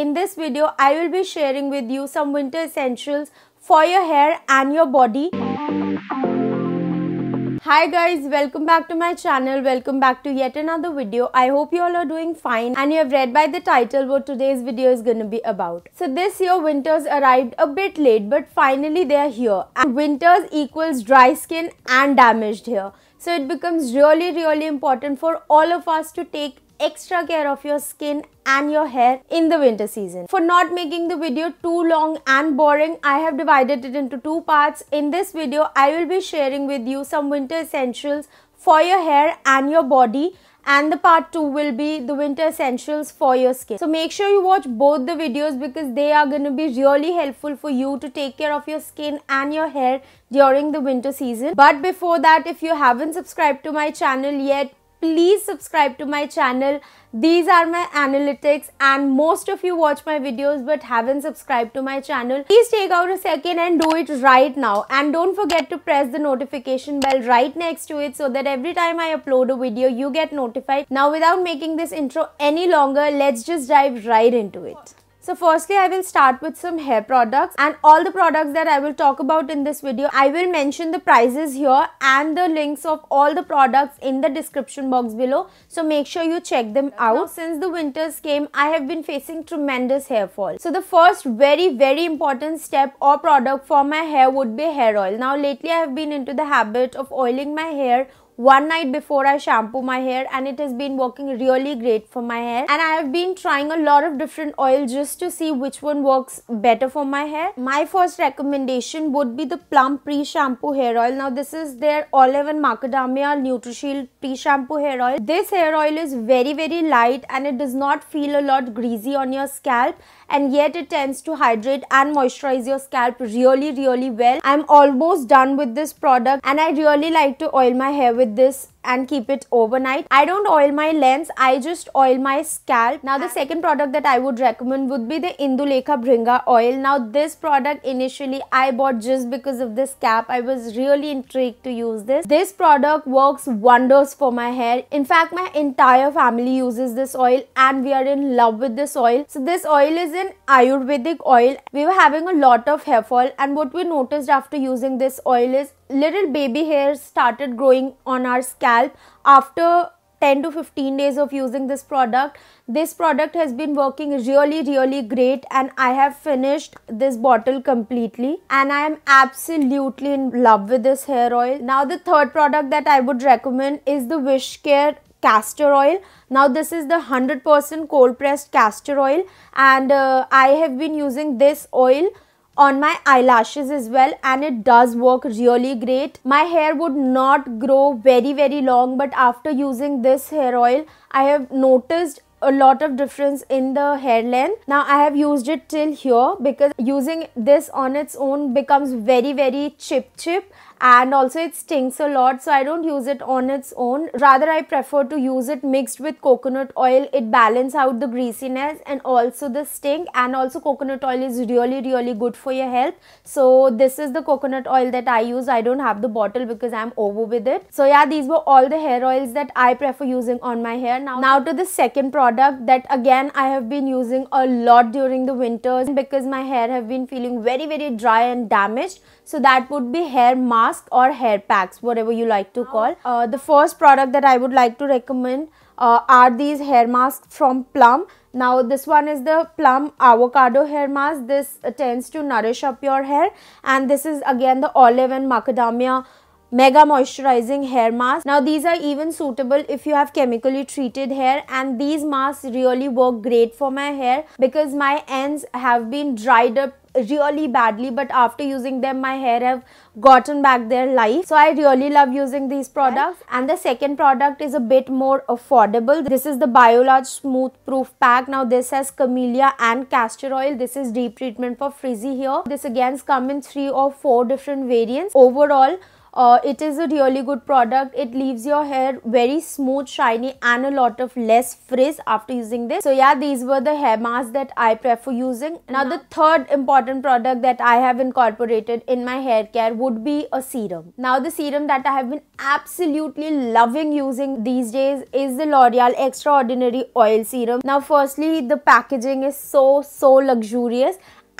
In this video, I will be sharing with you some winter essentials for your hair and your body. Hi guys, welcome back to my channel. Welcome back to yet another video. I hope you all are doing fine and you have read by the title what today's video is going to be about. So this year winters arrived a bit late but finally they are here. And winters equals dry skin and damaged hair. So it becomes really really important for all of us to take extra care of your skin and your hair in the winter season. For not making the video too long and boring, I have divided it into two parts. In this video, I will be sharing with you some winter essentials for your hair and your body and the part 2 will be the winter essentials for your skin. So make sure you watch both the videos because they are going to be really helpful for you to take care of your skin and your hair during the winter season. But before that, if you haven't subscribed to my channel yet, please subscribe to my channel. These are my analytics and most of you watch my videos but haven't subscribed to my channel. Please take out a second and do it right now. And don't forget to press the notification bell right next to it so that every time I upload a video, you get notified. Now without making this intro any longer, let's just dive right into it. So firstly I will start with some hair products and all the products that I will talk about in this video I will mention the prices here and the links of all the products in the description box below so make sure you check them out. Now, since the winters came I have been facing tremendous hair fall. So the first very very important step or product for my hair would be hair oil. Now lately I have been into the habit of oiling my hair one night before I shampoo my hair and it has been working really great for my hair and I have been trying a lot of different oils just to see which one works better for my hair. My first recommendation would be the Plum Pre-Shampoo Hair Oil. Now this is their Olive and Macadamia NutriShield Pre-Shampoo Hair Oil. This hair oil is very very light and it does not feel a lot greasy on your scalp and yet it tends to hydrate and moisturize your scalp really really well. I'm almost done with this product and I really like to oil my hair with with this and keep it overnight. I don't oil my lens, I just oil my scalp. Now the second product that I would recommend would be the Indulekha Bringa oil. Now this product initially I bought just because of this cap. I was really intrigued to use this. This product works wonders for my hair. In fact, my entire family uses this oil and we are in love with this oil. So this oil is an Ayurvedic oil. We were having a lot of hair fall and what we noticed after using this oil is little baby hairs started growing on our scalp scalp after 10 to 15 days of using this product this product has been working really really great and i have finished this bottle completely and i am absolutely in love with this hair oil now the third product that i would recommend is the wish care castor oil now this is the 100% cold pressed castor oil and uh, i have been using this oil on my eyelashes as well and it does work really great. My hair would not grow very very long but after using this hair oil I have noticed a lot of difference in the hair length now i have used it till here because using this on its own becomes very very chip chip and also it stinks a lot so I don't use it on its own rather I prefer to use it mixed with coconut oil it balances out the greasiness and also the stink and also coconut oil is really really good for your health so this is the coconut oil that I use I don't have the bottle because I'm over with it so yeah these were all the hair oils that I prefer using on my hair now now to the second product that again I have been using a lot during the winters because my hair have been feeling very very dry and damaged so that would be hair mask or hair packs, whatever you like to call. Uh, the first product that I would like to recommend uh, are these hair masks from Plum. Now this one is the Plum Avocado Hair Mask. This uh, tends to nourish up your hair and this is again the olive and macadamia mega moisturizing hair mask. Now these are even suitable if you have chemically treated hair and these masks really work great for my hair because my ends have been dried up really badly but after using them my hair have gotten back their life so i really love using these products and the second product is a bit more affordable this is the biolage smooth proof pack now this has camellia and castor oil this is deep treatment for frizzy hair this again comes in three or four different variants overall uh, it is a really good product it leaves your hair very smooth shiny and a lot of less frizz after using this so yeah these were the hair masks that i prefer using now the third important product that i have incorporated in my hair care would be a serum now the serum that i have been absolutely loving using these days is the l'oreal extraordinary oil serum now firstly the packaging is so so luxurious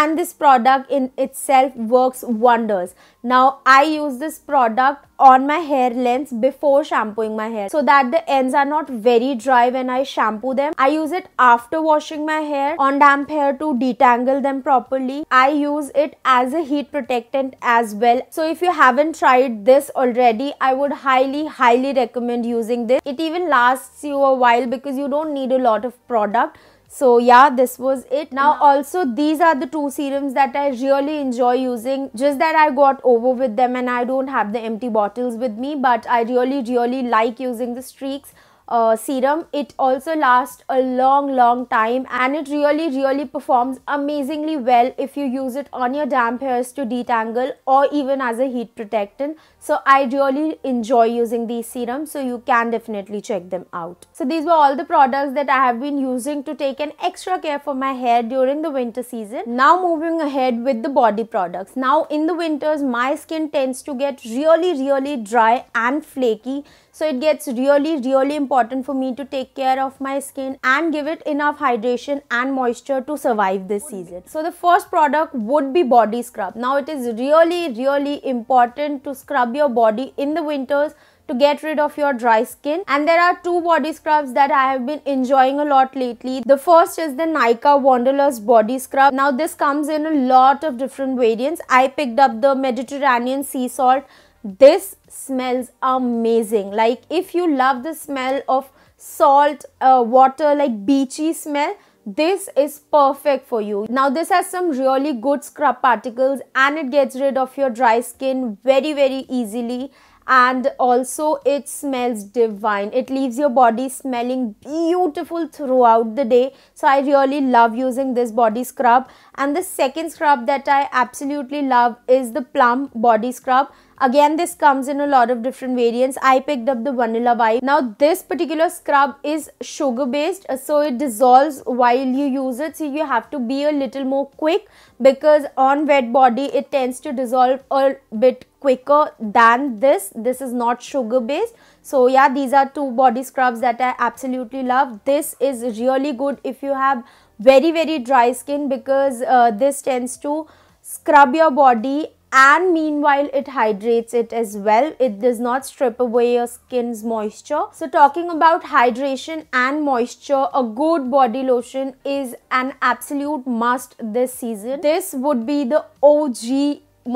and this product in itself works wonders now i use this product on my hair length before shampooing my hair so that the ends are not very dry when i shampoo them i use it after washing my hair on damp hair to detangle them properly i use it as a heat protectant as well so if you haven't tried this already i would highly highly recommend using this it even lasts you a while because you don't need a lot of product so yeah this was it now also these are the two serums that i really enjoy using just that i got over with them and i don't have the empty bottles with me but i really really like using the streaks uh, serum it also lasts a long long time and it really really performs amazingly well if you use it on your damp hairs to detangle or even as a heat protectant so i really enjoy using these serums so you can definitely check them out so these were all the products that i have been using to take an extra care for my hair during the winter season now moving ahead with the body products now in the winters my skin tends to get really really dry and flaky so it gets really really important for me to take care of my skin and give it enough hydration and moisture to survive this season. So the first product would be body scrub. Now it is really really important to scrub your body in the winters to get rid of your dry skin and there are two body scrubs that I have been enjoying a lot lately. The first is the Nika Wanderlust body scrub. Now this comes in a lot of different variants. I picked up the Mediterranean sea salt this smells amazing like if you love the smell of salt uh, water like beachy smell this is perfect for you now this has some really good scrub particles and it gets rid of your dry skin very very easily and also it smells divine it leaves your body smelling beautiful throughout the day so i really love using this body scrub and the second scrub that i absolutely love is the plum body scrub Again, this comes in a lot of different variants. I picked up the vanilla vibe. Now, this particular scrub is sugar based, uh, so it dissolves while you use it. So you have to be a little more quick because on wet body, it tends to dissolve a bit quicker than this this is not sugar based so yeah these are two body scrubs that i absolutely love this is really good if you have very very dry skin because uh, this tends to scrub your body and meanwhile it hydrates it as well it does not strip away your skin's moisture so talking about hydration and moisture a good body lotion is an absolute must this season this would be the og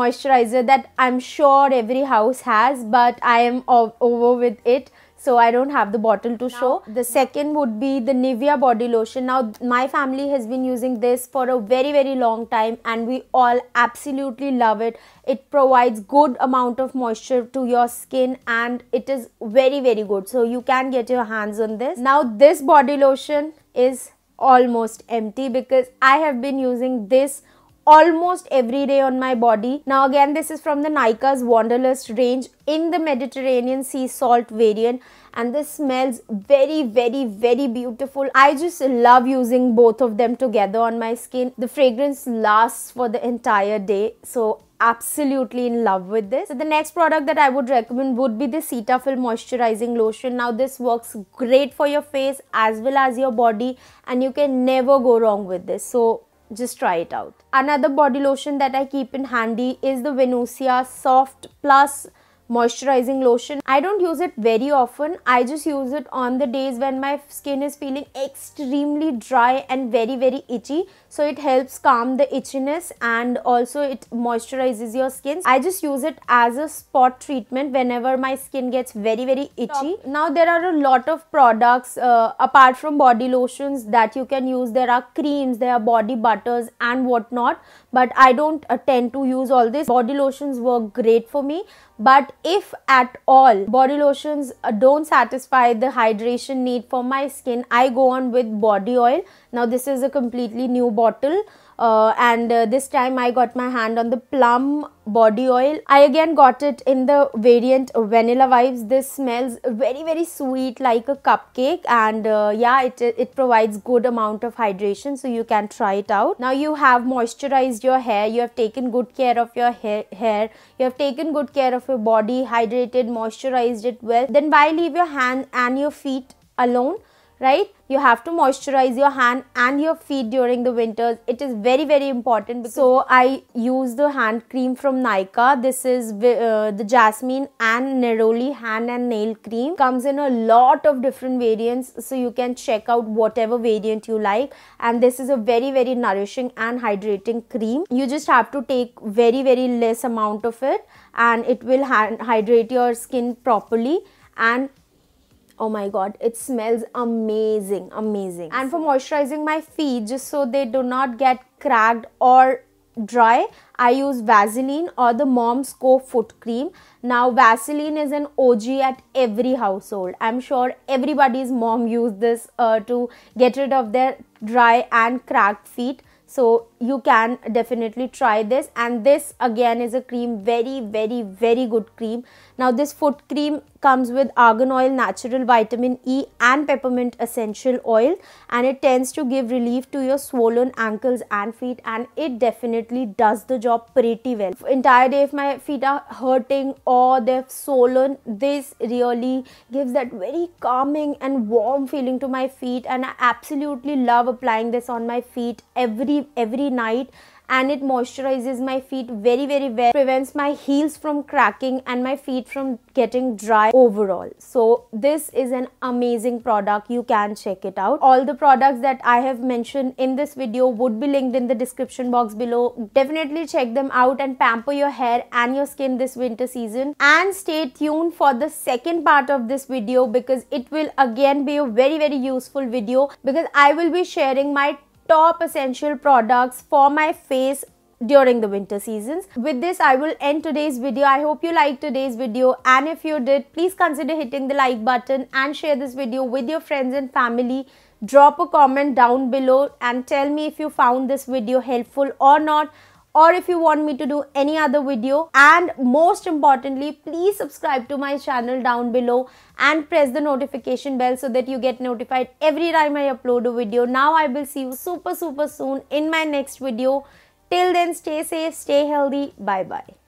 moisturizer that i'm sure every house has but i am over with it so I don't have the bottle to now, show. The second would be the Nivea body lotion. Now my family has been using this for a very very long time and we all absolutely love it. It provides good amount of moisture to your skin and it is very very good. So you can get your hands on this. Now this body lotion is almost empty because I have been using this almost every day on my body. Now again this is from the Nika's Wanderlust range in the Mediterranean sea salt variant and this smells very very very beautiful. I just love using both of them together on my skin. The fragrance lasts for the entire day so absolutely in love with this. So the next product that I would recommend would be the Cetaphil Moisturizing Lotion. Now this works great for your face as well as your body and you can never go wrong with this. So just try it out. Another body lotion that I keep in handy is the Venusia Soft Plus moisturizing lotion. I don't use it very often. I just use it on the days when my skin is feeling extremely dry and very very itchy. So it helps calm the itchiness and also it moisturizes your skin. I just use it as a spot treatment whenever my skin gets very very itchy. Now there are a lot of products uh, apart from body lotions that you can use. There are creams, there are body butters and whatnot. But I don't uh, tend to use all this. Body lotions work great for me but if at all body lotions uh, don't satisfy the hydration need for my skin, I go on with body oil. Now, this is a completely new bottle uh, and uh, this time I got my hand on the plum body oil. I again got it in the variant vanilla vibes. This smells very very sweet like a cupcake and uh, yeah it, it provides good amount of hydration so you can try it out. Now you have moisturized your hair, you have taken good care of your ha hair, you have taken good care of your body, hydrated, moisturized it well. Then why leave your hand and your feet alone? right you have to moisturize your hand and your feet during the winters it is very very important so i use the hand cream from nika this is uh, the jasmine and neroli hand and nail cream comes in a lot of different variants so you can check out whatever variant you like and this is a very very nourishing and hydrating cream you just have to take very very less amount of it and it will hydrate your skin properly and oh my god it smells amazing amazing and for moisturizing my feet just so they do not get cracked or dry i use vaseline or the mom's co foot cream now vaseline is an og at every household i'm sure everybody's mom used this uh, to get rid of their dry and cracked feet so you can definitely try this and this again is a cream very very very good cream now this foot cream comes with argan oil, natural vitamin E and peppermint essential oil and it tends to give relief to your swollen ankles and feet and it definitely does the job pretty well. Entire day if my feet are hurting or they're swollen, this really gives that very calming and warm feeling to my feet and I absolutely love applying this on my feet every every night and it moisturizes my feet very very well prevents my heels from cracking and my feet from getting dry overall so this is an amazing product you can check it out all the products that i have mentioned in this video would be linked in the description box below definitely check them out and pamper your hair and your skin this winter season and stay tuned for the second part of this video because it will again be a very very useful video because i will be sharing my top essential products for my face during the winter seasons. With this, I will end today's video. I hope you liked today's video and if you did, please consider hitting the like button and share this video with your friends and family. Drop a comment down below and tell me if you found this video helpful or not or if you want me to do any other video and most importantly please subscribe to my channel down below and press the notification bell so that you get notified every time I upload a video. Now I will see you super super soon in my next video. Till then stay safe, stay healthy, bye bye.